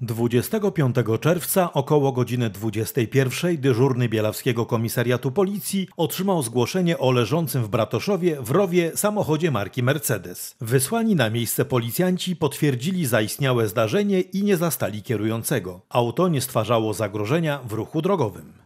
25 czerwca około godziny 21 dyżurny Bielawskiego Komisariatu Policji otrzymał zgłoszenie o leżącym w Bratoszowie w rowie samochodzie marki Mercedes. Wysłani na miejsce policjanci potwierdzili zaistniałe zdarzenie i nie zastali kierującego. Auto nie stwarzało zagrożenia w ruchu drogowym.